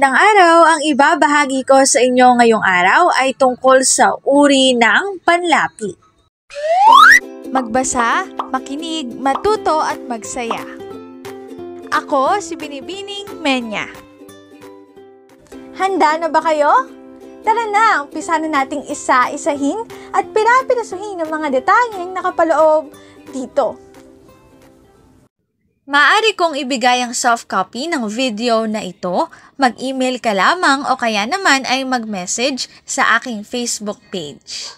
ng araw, ang ibabahagi ko sa inyo ngayong araw ay tungkol sa uri ng panlapi. Magbasa, makinig, matuto at magsaya. Ako si Binibining Menya. Handa na ba kayo? Tara na, umpisa na nating isa-isahin at pirapirasuhin ang mga detalyeng nakapaloob dito Maaari kong ibigay ang soft copy ng video na ito, mag-email ka lamang o kaya naman ay mag-message sa aking Facebook page.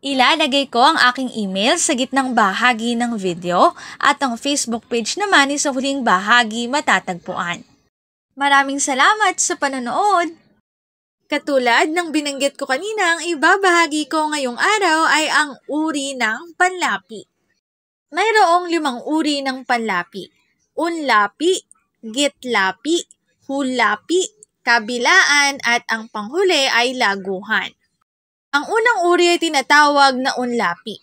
Ilalagay ko ang aking email sa gitnang bahagi ng video at ang Facebook page naman ay sa huling bahagi matatagpuan. Maraming salamat sa panonood! Katulad ng binanggit ko kanina, ang ibabahagi ko ngayong araw ay ang uri ng panlapi. Mayroong limang uri ng panlapi unlapi, gitlapi, hulapi, kabilaan at ang panghuli ay laguhan. Ang unang uri ay tinatawag na unlapi.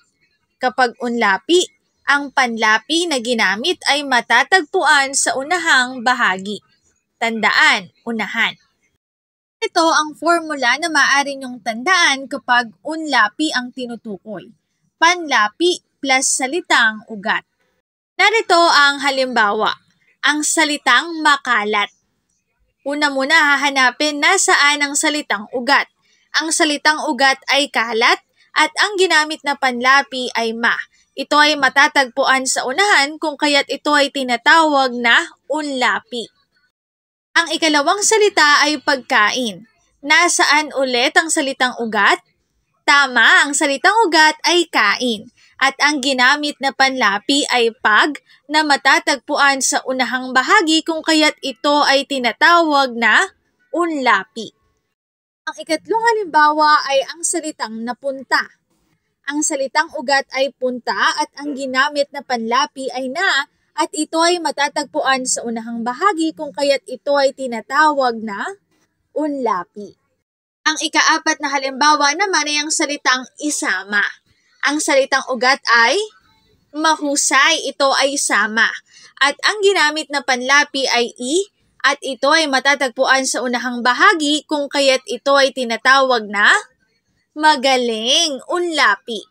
Kapag unlapi, ang panlapi na ginamit ay matatagpuan sa unahang bahagi. Tandaan, unahan. Ito ang formula na maaari niyong tandaan kapag unlapi ang tinutukoy. Panlapi plus salitang ugat. Narito ang halimbawa, ang salitang makalat. Una muna hahanapin nasaan ang salitang ugat. Ang salitang ugat ay kalat at ang ginamit na panlapi ay ma. Ito ay matatagpuan sa unahan kung kaya't ito ay tinatawag na unlapi. Ang ikalawang salita ay pagkain. Nasaan ulit ang salitang ugat? Tama, ang salitang ugat ay kain at ang ginamit na panlapi ay pag na matatagpuan sa unahang bahagi kung kaya't ito ay tinatawag na unlapi. Ang ikatlong halimbawa ay ang salitang napunta. Ang salitang ugat ay punta at ang ginamit na panlapi ay na at ito ay matatagpuan sa unahang bahagi kung kaya't ito ay tinatawag na unlapi. Ang ikaapat na halimbawa naman ay ang salitang isama. Ang salitang ugat ay mahusay. Ito ay sama. At ang ginamit na panlapi ay i at ito ay matatagpuan sa unahang bahagi kung kaya't ito ay tinatawag na magaling, unlapi.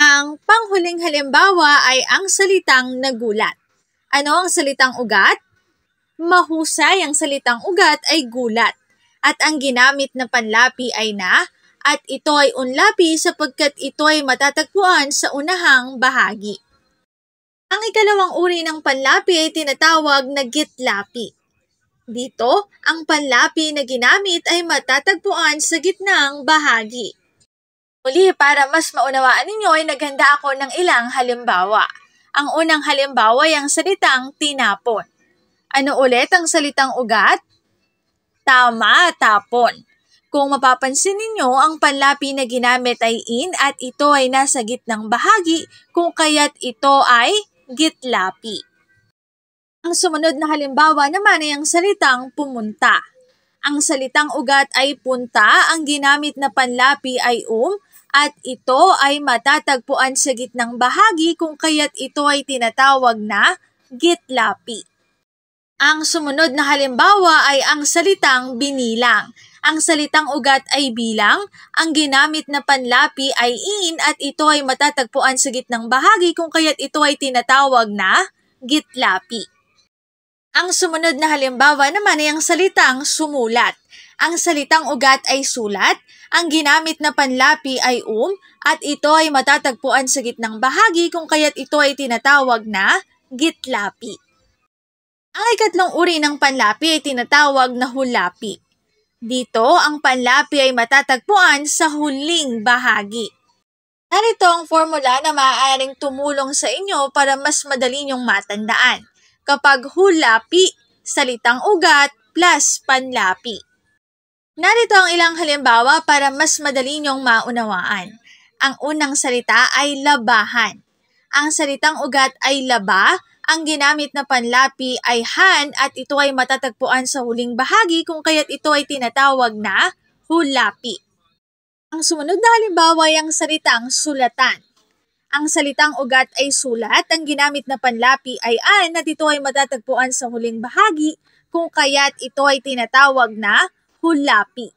Ang panghuling halimbawa ay ang salitang nagulat. Ano ang salitang ugat? Mahusay ang salitang ugat ay gulat. At ang ginamit na panlapi ay na at ito ay unlapi sapagkat ito ay matatagpuan sa unahang bahagi. Ang ikalawang uri ng panlapi ay tinatawag na gitlapi. Dito, ang panlapi na ginamit ay matatagpuan sa gitnang bahagi. Uli, para mas maunawaan ninyo ay naghanda ako ng ilang halimbawa. Ang unang halimbawa ay ang salitang tinapon. Ano ulit ang salitang ugat? Tama, tapon. Kung mapapansin ninyo, ang panlapi na ginamit ay in at ito ay nasa gitnang bahagi kung kaya't ito ay gitlapi. Ang sumunod na halimbawa naman ay ang salitang pumunta. Ang salitang ugat ay punta, ang ginamit na panlapi ay um, at ito ay matatagpuan sa gitnang bahagi kung kaya't ito ay tinatawag na gitlapi. Ang sumunod na halimbawa ay ang salitang binilang. Ang salitang ugat ay bilang, ang ginamit na panlapi ay in at ito ay matatagpuan sa gitnang bahagi kung kaya't ito ay tinatawag na gitlapi. Ang sumunod na halimbawa naman ay ang salitang sumulat. Ang salitang ugat ay sulat, ang ginamit na panlapi ay um, at ito ay matatagpuan sa gitnang bahagi kung kaya't ito ay tinatawag na gitlapi. Ang ikatlong uri ng panlapi ay tinatawag na hulapi. Dito, ang panlapi ay matatagpuan sa huling bahagi. Narito ang formula na maaaring tumulong sa inyo para mas madali niyong matandaan. Kapag hulapi, salitang ugat plus panlapi. Narito ang ilang halimbawa para mas madali niyong maunawaan. Ang unang salita ay labahan. Ang salitang ugat ay laba ang ginamit na panlapi ay han at ito ay matatagpuan sa huling bahagi kung kaya't ito ay tinatawag na hulapi. Ang sumunod na halimbawa ay ang salitang sulatan. Ang salitang ugat ay sulat, ang ginamit na panlapi ay an at ito ay matatagpuan sa huling bahagi kung kaya't ito ay tinatawag na hulapi.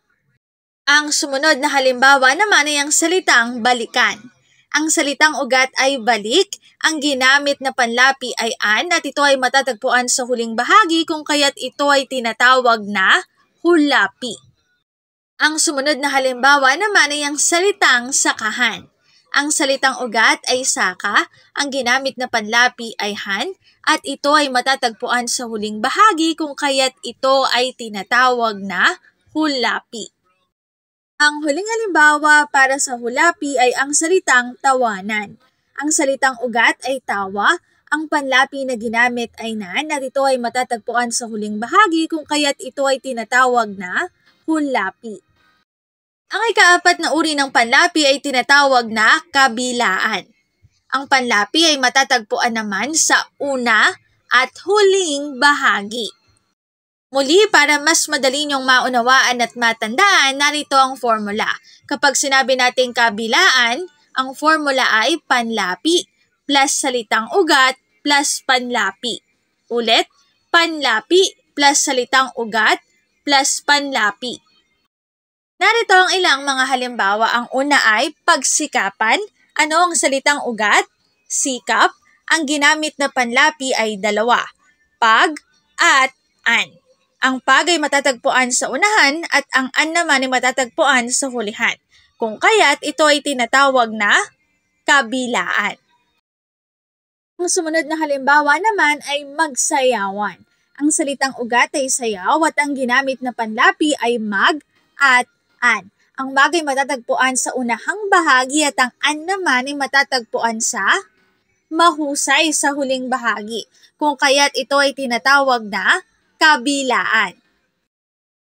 Ang sumunod na halimbawa naman ay ang salitang balikan. Ang salitang ugat ay balik, ang ginamit na panlapi ay an at ito ay matatagpuan sa huling bahagi kung kaya't ito ay tinatawag na hulapi. Ang sumunod na halimbawa naman ay ang salitang sakahan. Ang salitang ugat ay saka, ang ginamit na panlapi ay han, at ito ay matatagpuan sa huling bahagi kung kaya't ito ay tinatawag na hulapi. Ang huling halimbawa para sa hulapi ay ang salitang tawanan. Ang salitang ugat ay tawa, ang panlapi na ginamit ay nan at ito ay matatagpuan sa huling bahagi kung kaya't ito ay tinatawag na hulapi. Ang ikaapat na uri ng panlapi ay tinatawag na kabilaan. Ang panlapi ay matatagpuan naman sa una at huling bahagi. Muli, para mas madali niyong maunawaan at matandaan, narito ang formula. Kapag sinabi nating kabilaan, ang formula ay panlapi plus salitang ugat plus panlapi. Ulit, panlapi plus salitang ugat plus panlapi. Narito ang ilang mga halimbawa. Ang una ay pagsikapan. Ano ang salitang ugat? Sikap. Ang ginamit na panlapi ay dalawa. Pag at an. Ang pag matatagpuan sa unahan at ang an naman ay matatagpuan sa hulihan. Kung kaya't ito ay tinatawag na kabilaan. Ang sumunod na halimbawa naman ay magsayawan. Ang salitang ugat ay sayaw at ang ginamit na panlapi ay mag at an. Ang mag ay matatagpuan sa unahang bahagi at ang an naman ay matatagpuan sa mahusay sa huling bahagi. Kung kaya't ito ay tinatawag na kabilaan.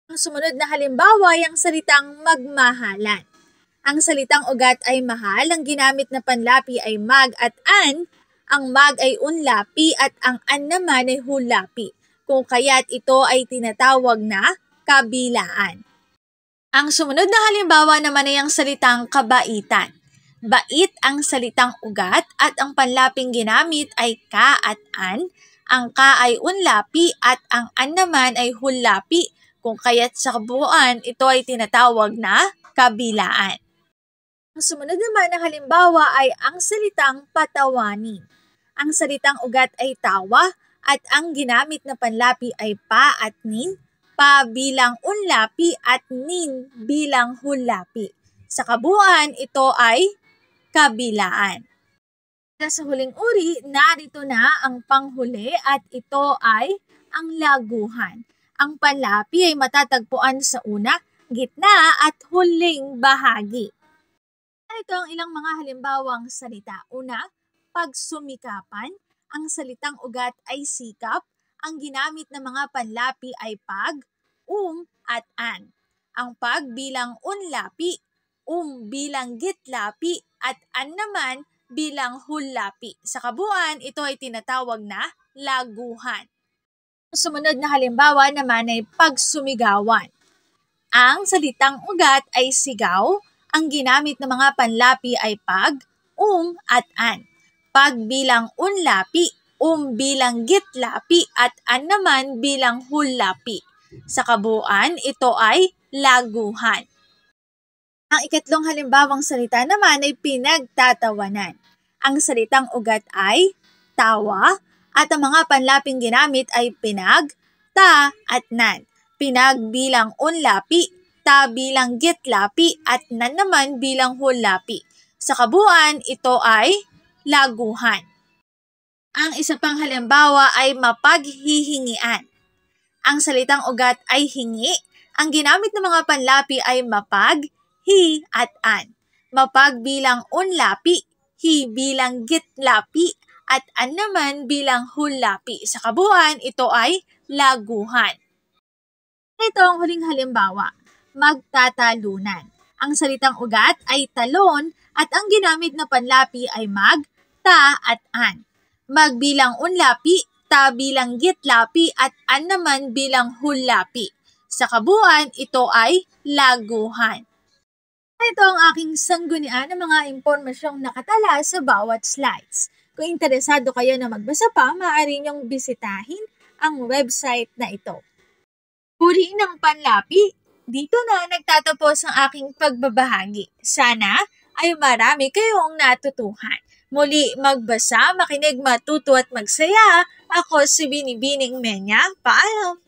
Ang sumunod na halimbawa ay ang salitang magmahalan. Ang salitang ugat ay mahal, ang ginamit na panlapi ay mag at an, ang mag ay unlapi at ang an naman ay hulapi, kung kaya't ito ay tinatawag na kabilaan. Ang sumunod na halimbawa naman ay ang salitang kabaitan. Bait ang salitang ugat at ang panlaping ginamit ay ka at an, ang ka ay unlapi at ang an naman ay hulapi, kung kaya't sa kabuuan ito ay tinatawag na kabilaan. Ang sumunod naman na halimbawa ay ang salitang patawanin. Ang salitang ugat ay tawa at ang ginamit na panlapi ay pa at nin, pa bilang unlapi at nin bilang hulapi. Sa kabuuan, ito ay kabilaan sa huling uri, narito na ang panghuli at ito ay ang laguhan. Ang panlapi ay matatagpuan sa una, gitna at huling bahagi. Ito ang ilang mga halimbawang salita. Una, pagsumikapan. Ang salitang ugat ay sikap. Ang ginamit ng mga panlapi ay pag, um at an. Ang pag bilang unlapi, um bilang gitlapi at an naman bilang hulapi. Sa kabuuan, ito ay tinatawag na laguhan. Sumunod na halimbawa naman ay pagsumigawan. Ang salitang ugat ay sigaw, ang ginamit ng mga panlapi ay pag, um at an. Pag bilang unlapi, um bilang gitlapi at an naman bilang hulapi. Sa kabuuan, ito ay laguhan. Ang ikatlong halimbawang salita naman ay pinagtatawanan. Ang salitang ugat ay tawa at ang mga panlaping ginamit ay pinag, ta at nan. Pinag bilang unlapi, ta bilang gitlapi at nan naman bilang hulapi. Sa kabuuan, ito ay laguhan. Ang isa pang halimbawa ay mapaghihingian. Ang salitang ugat ay hingi. Ang ginamit ng mga panlapi ay mapag, hi at an. Mapag bilang unlapi, hi bilang gitlapi, at an naman bilang hulapi. Sa kabuuan, ito ay laguhan. Ito ang huling halimbawa, magtatalunan. Ang salitang ugat ay talon at ang ginamit na panlapi ay mag, ta at an. Magbilang unlapi, ta bilang gitlapi at an naman bilang hulapi. Sa kabuuan, ito ay laguhan. Ito ang aking sanggunian ng mga impormasyong nakatala sa bawat slides. Kung interesado kayo na magbasa pa, maaari niyong bisitahin ang website na ito. Purihin ng panlapi, dito na nagtatapos ang aking pagbabahagi. Sana ay marami kayong natutuhan. Muli magbasa, makinig, matuto at magsaya. Ako si Binibining Menya. Paalam!